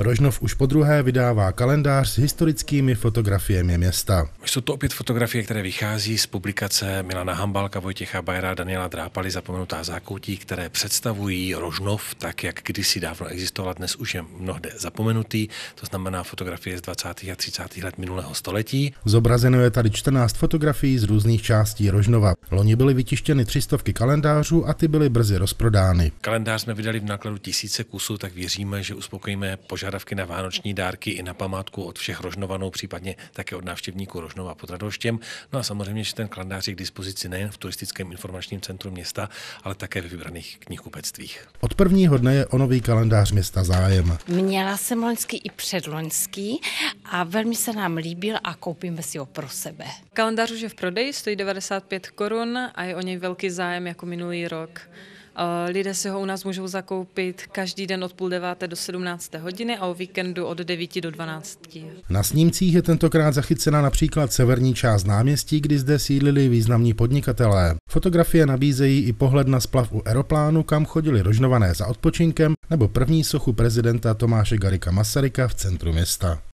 Rožnov už po druhé vydává kalendář s historickými fotografiemi města. Jsou to opět fotografie, které vychází z publikace Milana Hambalka, Vojtěcha Bajera, Daniela Drápaly, Zapomenutá zákoutí, které představují Rožnov tak, jak kdysi dávno existoval, dnes už je mnohde zapomenutý, to znamená fotografie z 20. a 30. let minulého století. Zobrazeno je tady 14 fotografií z různých částí Rožnova. Loni byly vytištěny 300 kalendářů a ty byly brzy rozprodány. Kalendář jsme vydali v nákladu tisíce kusů, tak věříme, že uspokojíme požadavky požadavky na vánoční dárky i na památku od všech Rožnovanou, případně také od návštěvníků Rožnova pod Radoštěm. No a samozřejmě, že ten kalendář je k dispozici nejen v turistickém informačním centru města, ale také ve vybraných knihkupectvích. Od prvního dne je o nový kalendář města zájem. Měla jsem loňský i předloňský a velmi se nám líbil a koupíme si ho pro sebe. Kalendář už je v prodeji, stojí 95 korun a je o něj velký zájem jako minulý rok. Lidé si ho u nás můžou zakoupit každý den od půl deváté do 17. hodiny a o víkendu od 9 do 12. Na snímcích je tentokrát zachycena například severní část náměstí, kdy zde sídlili významní podnikatelé. Fotografie nabízejí i pohled na splav u aeroplánu, kam chodili rožnované za odpočinkem, nebo první sochu prezidenta Tomáše Garika Masaryka v centru města.